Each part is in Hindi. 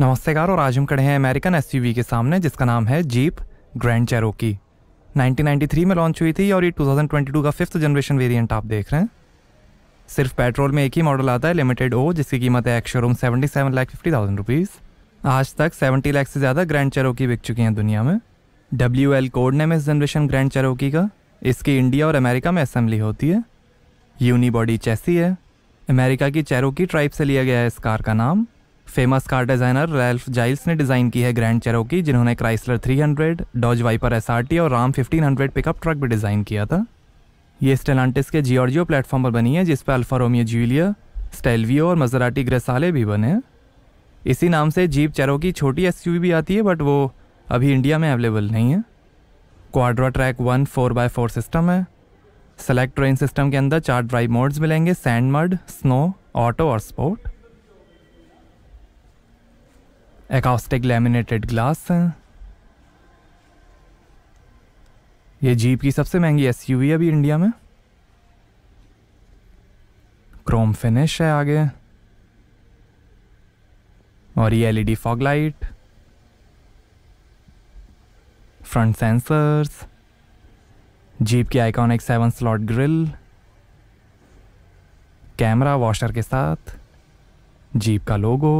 नमस्तेकार और आज हम खड़े हैं अमेरिकन एस के सामने जिसका नाम है जीप ग्रैंड चेरोकी 1993 में लॉन्च हुई थी और ये 2022 का फिफ्थ जनरेशन वेरिएंट आप देख रहे हैं सिर्फ पेट्रोल में एक ही मॉडल आता है लिमिटेड ओ जिसकी कीमत है एक showroom seventy seven lakh fifty thousand rupees आज तक सेवेंटी लाख से ज़्यादा ग्रैंड चेरोकी बिक चुकी हैं दुनिया में डब्ल्यू एल कोड ने इस जनरेशन ग्रैंड चेरोकी का इसकी इंडिया और अमेरिका में असेंबली होती है यूनी बॉडी चेसी है अमेरिका की चेरोकी ट्राइब से लिया गया है इस कार का नाम famous car designer Ralph Gilles ने डिज़ाइन की है ग्रैंड चेरो की जिन्होंने क्राइसलर 300, डॉज वाइपर एस और राम 1500 पिकअप ट्रक भी डिज़ाइन किया था ये स्टेलांटिस के जियोर्जियो प्लेटफॉर्म पर बनी है जिस पर अल्फा रोमियो जूलिया स्टेलवियो और मजराटी ग्रेसाले भी बने हैं इसी नाम से जीप चेरो की छोटी एस भी आती है बट वो अभी इंडिया में अवेलेबल नहीं है Quadra trac one four by four system है सेलेक्ट ट्रेन सिस्टम के अंदर चार ड्राइव मोड्स मिलेंगे सैंड मड स्नो ऑटो और स्पोर्ट एकास्टिक लेमिनेटेड ग्लास हैं ये जीप की सबसे महंगी एस यू है अभी इंडिया में क्रोम फिनिश है आगे और ये LED fog light front sensors Jeep की iconic seven slot grille camera washer के साथ जीप का लोगो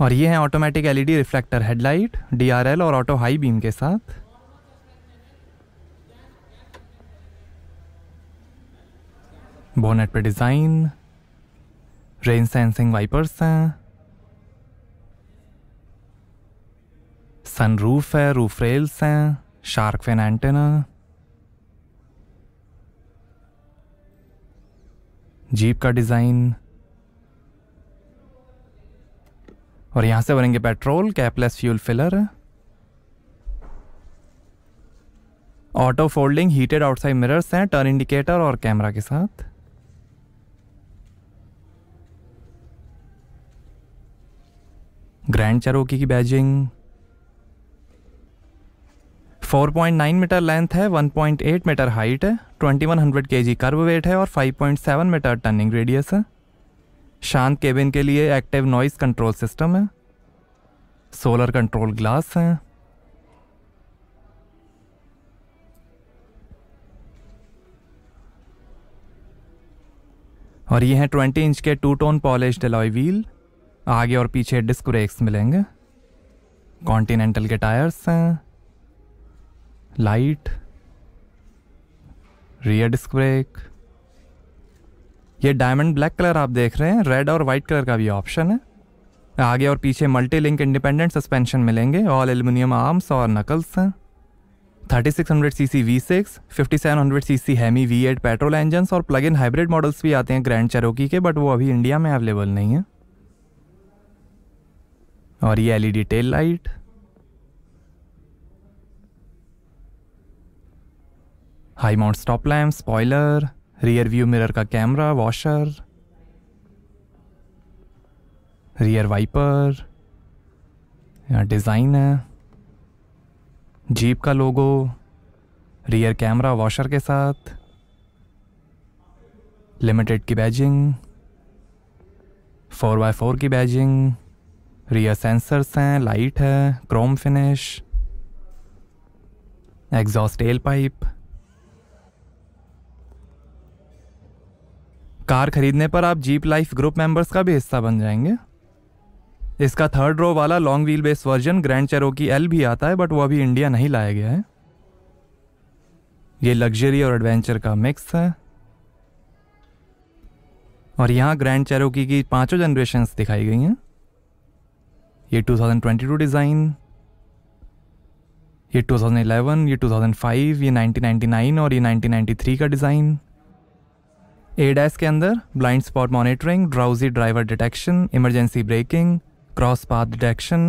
और ये है automatic LED reflector headlight DRL और ऑटो हाई बीम के साथ बोनेट पे डिज़ाइन रेन सेंसिंग वाइपर्स हैं सनरूफ है रूफ रेल्स हैं शार्क फेन एंटेना जीप का डिज़ाइन और यहाँ से भरेंगे petrol capless fuel filler auto folding heated outside mirrors हैं टर्न इंडिकेटर और कैमरा के साथ ग्रैंड चरोकी की बैजिंग 4.9 मीटर लेंथ है 1.8 मीटर हाइट है 2100 केजी कर्व वेट है और 5.7 मीटर टर्निंग रेडियस है शांत केबिन के लिए एक्टिव नॉइस कंट्रोल सिस्टम है सोलर कंट्रोल ग्लास हैं और ये हैं ट्वेंटी इंच के two tone polished alloy wheel आगे और पीछे डिस्क ब्रेक्स मिलेंगे कॉन्टिनेंटल के टायर्स हैं लाइट रियर डिस्क ब्रेक ये डायमंड ब्लैक कलर आप देख रहे हैं रेड और वाइट कलर का भी ऑप्शन है आगे और पीछे मल्टी लिंक इंडिपेंडेंट सस्पेंशन मिलेंगे ऑल एल्यूमिनियम आर्म्स और नकल्स हैं 3600 CC V6, 5700 CC Hemi V8 petrol engine और प्लग इन हाइब्रिड मॉडल्स भी आते हैं ग्रैंड चेरोकी के बट वो अभी इंडिया में अवेलेबल नहीं है और ये LED tail light high mount stop lamp spoiler rear view mirror का कैमरा वॉशर रियर वाइपर यहाँ डिज़ाइन है जीप का लोगो रियर कैमरा वॉशर के साथ लिमिटेड की बैजिंग फोर बाय फोर की बैजिंग रियर सेंसर्स हैं लाइट है chrome finish exhaust L pipe car खरीदने पर आप जीप लाइफ ग्रुप मेंबर्स का भी हिस्सा बन जाएंगे इसका थर्ड रो वाला long wheel base version grand Cherokee L भी आता है बट वो अभी इंडिया नहीं लाया गया है ये लग्जरी और एडवेंचर का मिक्स है और यहाँ ग्रैंड चेरो की पांचों जनरेशन दिखाई गई हैं ये 2022 डिज़ाइन ये 2011, ये 2005, ये 1999 और ये 1993 का डिज़ाइन एडेस के अंदर blind spot monitoring drowsy driver detection emergency braking cross path detection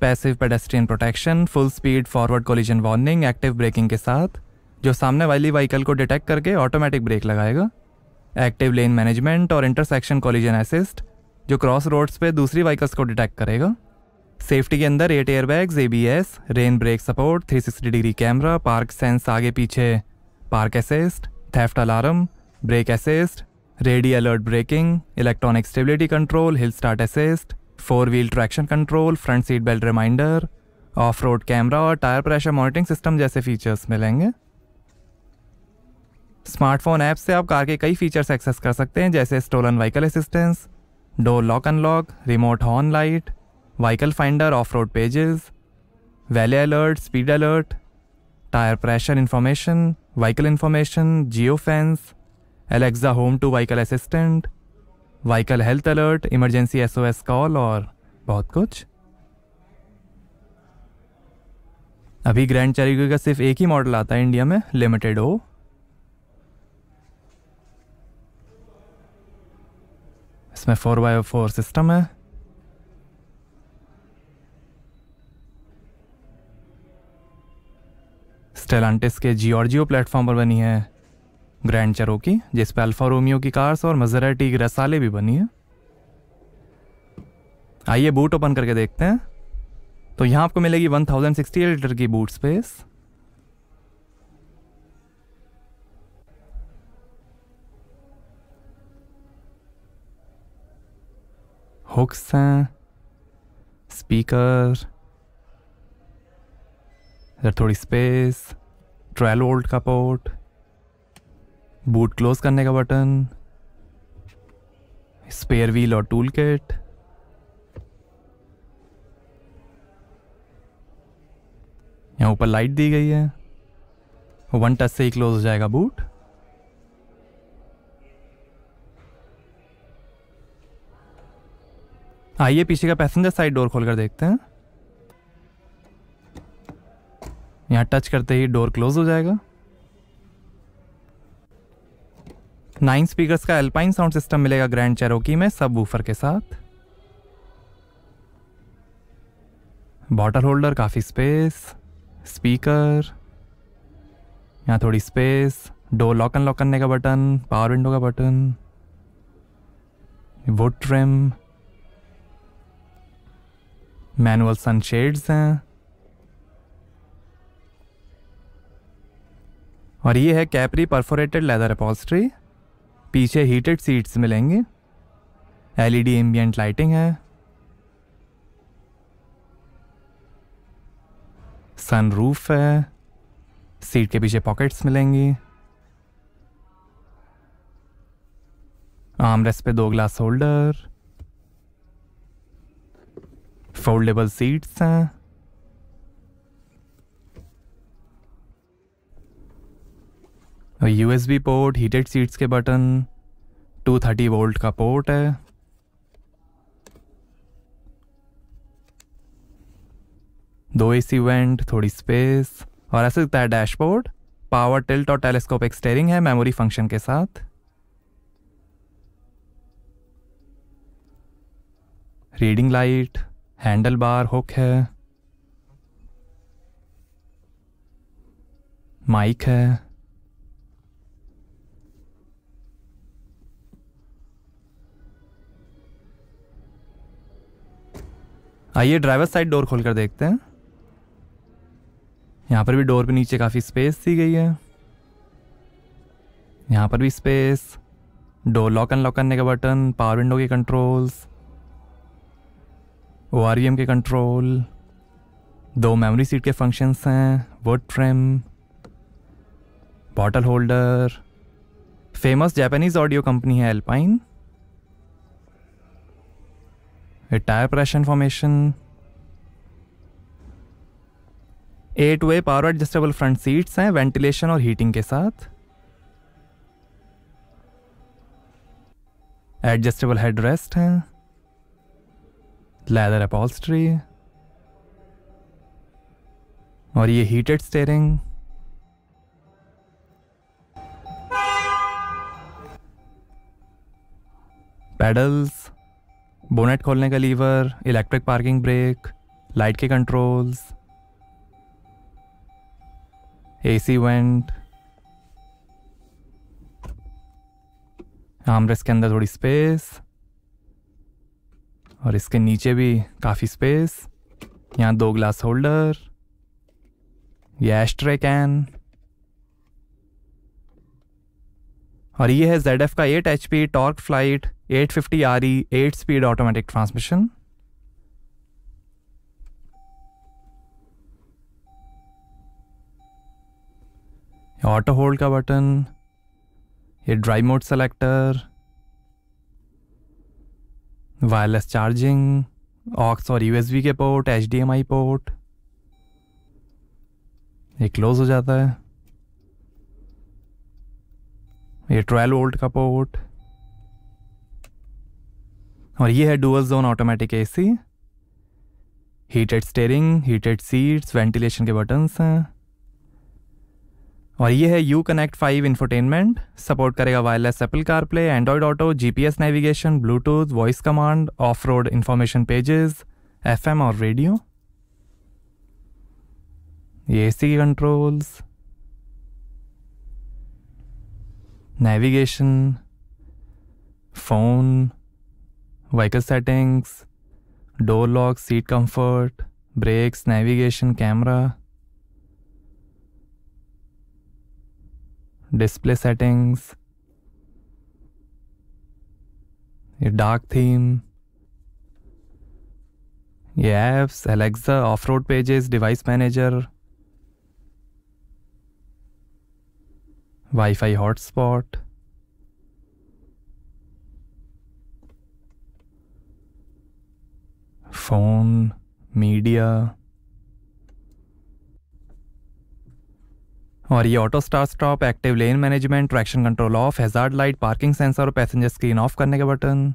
passive pedestrian protection full speed forward collision warning active braking के साथ जो सामने वाली व्हीकल को डिटेक्ट करके ऑटोमेटिक ब्रेक लगाएगा एक्टिव लेन मैनेजमेंट और इंटरसेक्शन कोलिजन असिस्ट जो क्रॉस रोड्स पे दूसरी व्हीकल्स को डिटेक्ट करेगा सेफ्टी के अंदर eight air bags A B S rain brake support 360 degree camera park sense आगे पीछे park assist theft alarm brake assist ready alert braking electronic stability control hill start assist four wheel traction control front seat belt reminder off road camera और टायर प्रेशर मॉनिटरिंग सिस्टम जैसे फीचर्स मिलेंगे स्मार्टफोन ऐप से आप कार के कई फीचर्स एक्सेस कर सकते हैं जैसे stolen vehicle assistance door lock unlock remote horn light vehicle finder off road pages valet alert speed alert tyre pressure information vehicle information geo fence Alexa home to vehicle assistant vehicle health alert emergency SOS call और बहुत कुछ अभी ग्रैंड चैरिगो का सिर्फ एक ही मॉडल आता है इंडिया में लिमिटेड हो इसमें फोर बाय फोर सिस्टम है स्टेलांटिस के जियोर्जियो प्लेटफॉर्म पर बनी है ग्रैंड चरोकी जिस पर अल्फा रोमियो की कार्स और मजराटी की रसाले भी बनी है आइए बूट ओपन करके देखते हैं तो यहाँ आपको मिलेगी 1068 लीटर की बूट स्पेस हुक्स हैं स्पीकर इधर थोड़ी स्पेस ट्वेल्व वोल्ट का पोर्ट बूट क्लोज करने का बटन स्पेयर व्हील और टूल किट यहाँ ऊपर लाइट दी गई है वन टच से ही क्लोज हो जाएगा बूट आइए पीछे का पैसेंजर साइड डोर खोलकर देखते हैं यहाँ टच करते ही डोर क्लोज हो जाएगा नाइन स्पीकर्स का एल्पाइन साउंड सिस्टम मिलेगा ग्रैंड चेरोकी में सब वूफर के साथ बॉटल होल्डर काफ़ी स्पेस स्पीकर यहाँ थोड़ी स्पेस डोर लॉक अनलॉक करने का बटन पावर विंडो का button wood trim manual sunshades हैं और ये है कैपरी परफोरेटेड लेदर अपॉल्स्ट्री पीछे हीटेड सीट्स मिलेंगी एलईडी एम्बियंट लाइटिंग है सनरूफ है सीट के पीछे पॉकेट्स मिलेंगी आमरेस पे दो ग्लास होल्डर फोल्डेबल सीट्स हैं U S B port heated seats के बटन टू थर्टी वोल्ट का पोर्ट है दो ए सी वेंट थोड़ी स्पेस और ऐसे दिखता है डैशबोर्ड पावर टिल्ट और टेलीस्कोपिक स्टेयरिंग है मेमोरी फंक्शन के साथ reading light handle bar hook है माइक है आइए ड्राइवर साइड डोर खोल कर देखते हैं यहाँ पर भी डोर पे नीचे काफ़ी स्पेस दी गई है यहाँ पर भी स्पेस डोर लॉक अनलॉक करने का बटन पावर विंडो के कंट्रोल्स ओ आर के e कंट्रोल दो मेमोरी सीट के फंक्शंस हैं wood frame bottle holder famous Japanese audio company है एल्पाइन टायर Russian फॉर्मेशन eight way power adjustable front seats हैं वेंटिलेशन और हीटिंग के साथ एडजस्टेबल हेड रेस्ट हैं लेदर अपॉल्स्ट्री और ये हीटेड स्टेयरिंग पेडल्स बोनेट खोलने का lever electric parking brake light के कंट्रोल्स एसी वेंट आमरेस के अंदर थोड़ी स्पेस और इसके नीचे भी काफ़ी स्पेस यहाँ दो ग्लास होल्डर ये एस्ट्रे कैन और ये है जेड एफ का eight H P TorqueFlite 850 RE 8 speed automatic transmission. Auto hold का बटन ये drive mode selector wireless charging aux और यूएसबी के पोर्ट एच पोर्ट ये क्लोज हो जाता है ये ट्वेल्व वोल्ट का पोर्ट और ये है dual zone automatic AC heated steering heated seats ventilation के बटन्स हैं और ये है U connect five infotainment support करेगा wireless Apple CarPlay Android auto GPS navigation Bluetooth voice command off road information pages FM और रेडियो ये AC controls navigation phone vehicle settings, door lock, seat comfort, brakes, navigation, camera, display settings, your dark theme, your apps, Alexa, off-road pages, device manager, Wi-Fi hotspot, phone media और ये auto start stop active lane management traction control off hazard light parking sensor और पैसेंजर स्क्रीन ऑफ करने के बटन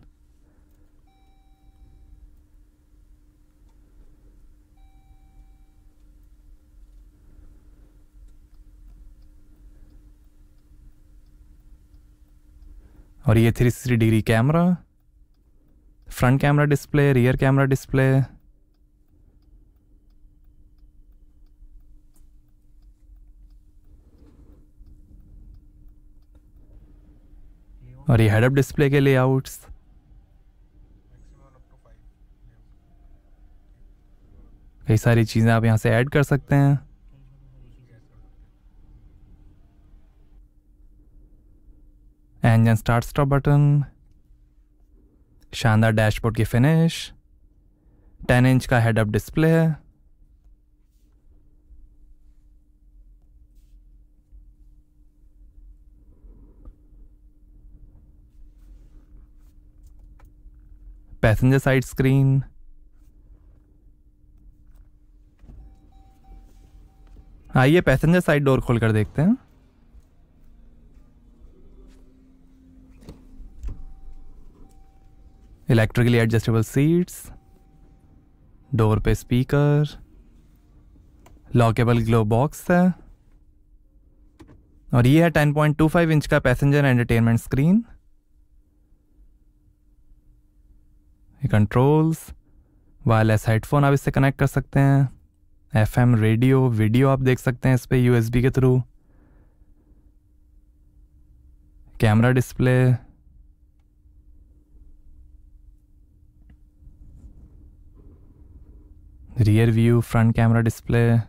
और ये three sixty degree camera front camera display rear camera display और ये हेडअप डिस्प्ले के लेआउट्स कई सारी चीज़ें आप यहां से ऐड कर सकते हैं एंजन स्टार्ट स्टॉप बटन शानदार डैशबोर्ड की फिनिश टेन इंच का head up display passenger side screen आइए पैसेंजर साइड डोर खोलकर देखते हैं इलेक्ट्रिकली एडजस्टेबल सीट्स डोर पे स्पीकर लॉकेबल ग्लो बॉक्स है और ये है 10.25 इंच का पैसेंजर एंटरटेनमेंट स्क्रीन ये कंट्रोल्स वायरलेस हेडफोन आप इससे कनेक्ट कर सकते हैं एफएम रेडियो वीडियो आप देख सकते हैं इस पर यूएसबी के through camera display rear view front camera display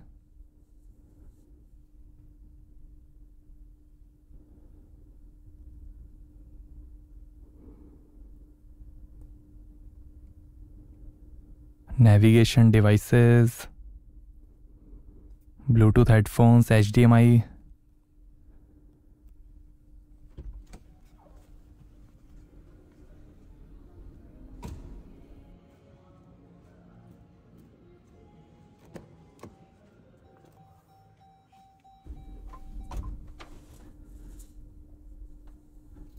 navigation devices bluetooth headphones hdmi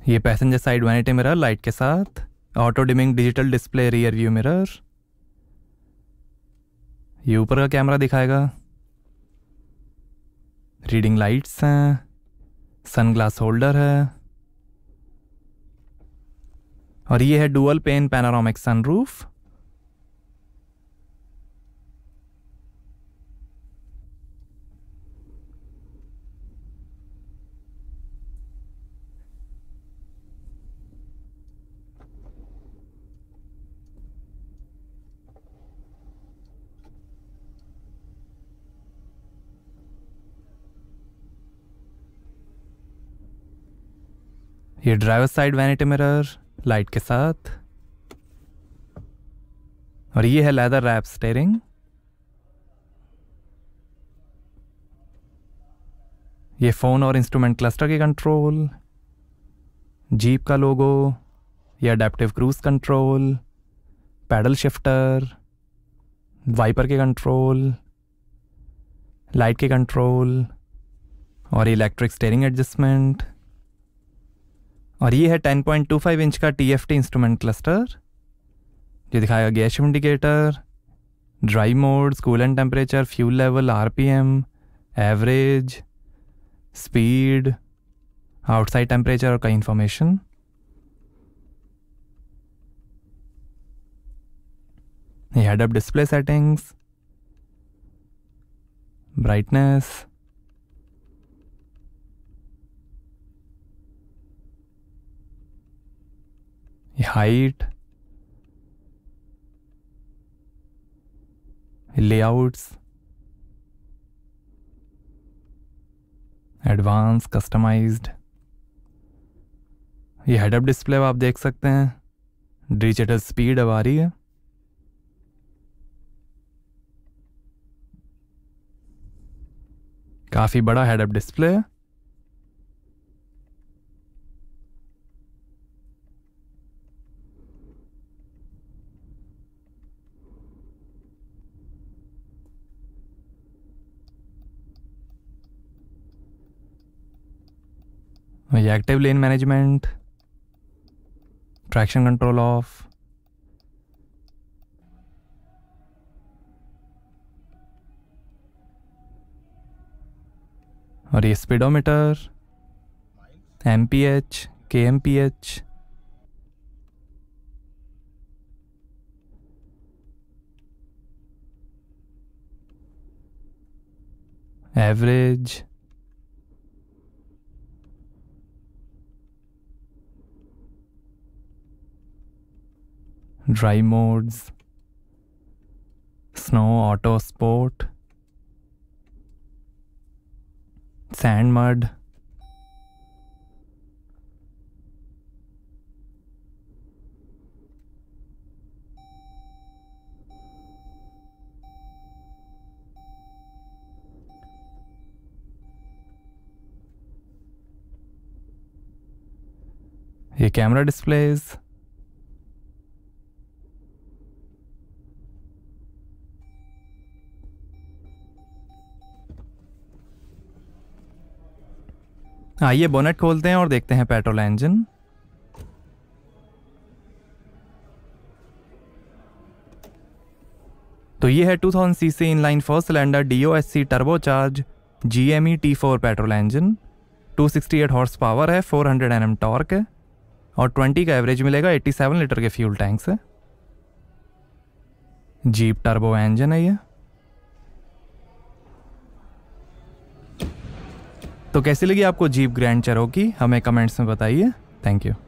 ये passenger side vanity mirror light के साथ auto dimming digital display rear view mirror ये ऊपर का कैमरा दिखाएगा रीडिंग लाइट्स हैं सनग्लास होल्डर है और ये है डुअल पेन पैनारोमिक सनरूफ ये driver side vanity mirror light के साथ और ये है लेदर रैप स्टेयरिंग ये फ़ोन और इंस्ट्रूमेंट क्लस्टर के कंट्रोल जीप का लोगो ये adaptive cruise control paddle shifter wiper के कंट्रोल लाइट के कंट्रोल और इलेक्ट्रिक स्टेयरिंग एडजस्टमेंट और ये है 10.25 इंच का T F T instrument cluster जो दिखाएगा गैस इंडिकेटर ड्राई मोड स्कूल and temperature fuel level RPM average speed outside temperature और कई information head up display settings brightness height layouts advance customized ये हेडअप डिस्प्ले आप देख सकते हैं डिजिटल स्पीड अब आ रही है काफ़ी बड़ा हेडअप डिस्प्ले है ये active lane management traction control off और ये speedometer M P H K M P H average dry modes, snow auto sport, sand mud, ये कैमरा displays. आइए हाँ, बोनेट खोलते हैं और देखते हैं पेट्रोल इंजन तो ये है 2000 in inline first cylinder D O S C turbo charge G M E T four petrol engine 268 horse power है 400 हंड्रेड एन एम टॉर्क है और 20 का एवरेज मिलेगा 87 लीटर के फ्यूल टैंक से जीप टर्बो इंजन है ये तो कैसी लगी आपको जीप ग्रैंड चरो की हमें कमेंट्स में बताइए थैंक यू